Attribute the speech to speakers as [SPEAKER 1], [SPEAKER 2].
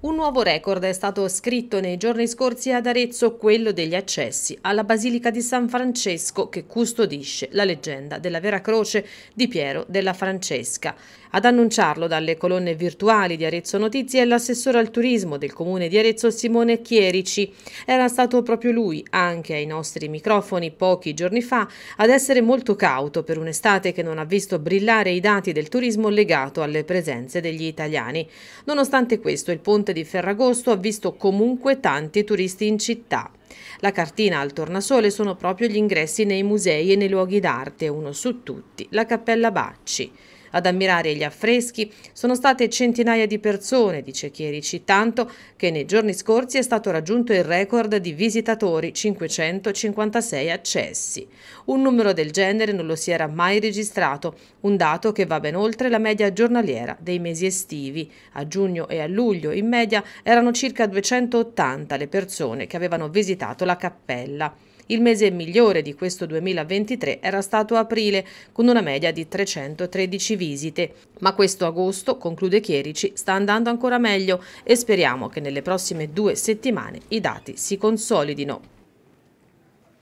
[SPEAKER 1] Un nuovo record è stato scritto nei giorni scorsi ad Arezzo, quello degli accessi alla Basilica di San Francesco che custodisce la leggenda della Vera Croce di Piero della Francesca. Ad annunciarlo dalle colonne virtuali di Arezzo Notizie è l'assessore al turismo del comune di Arezzo Simone Chierici. Era stato proprio lui, anche ai nostri microfoni pochi giorni fa, ad essere molto cauto per un'estate che non ha visto brillare i dati del turismo legato alle presenze degli italiani. Nonostante questo il ponte Monte di Ferragosto ha visto comunque tanti turisti in città. La cartina al tornasole sono proprio gli ingressi nei musei e nei luoghi d'arte, uno su tutti, la Cappella Bacci. Ad ammirare gli affreschi sono state centinaia di persone, dice Chierici, tanto che nei giorni scorsi è stato raggiunto il record di visitatori, 556 accessi. Un numero del genere non lo si era mai registrato, un dato che va ben oltre la media giornaliera dei mesi estivi. A giugno e a luglio in media erano circa 280 le persone che avevano visitato la cappella. Il mese migliore di questo 2023 era stato aprile, con una media di 313 visite. Ma questo agosto, conclude Chierici, sta andando ancora meglio e speriamo che nelle prossime due settimane i dati si consolidino.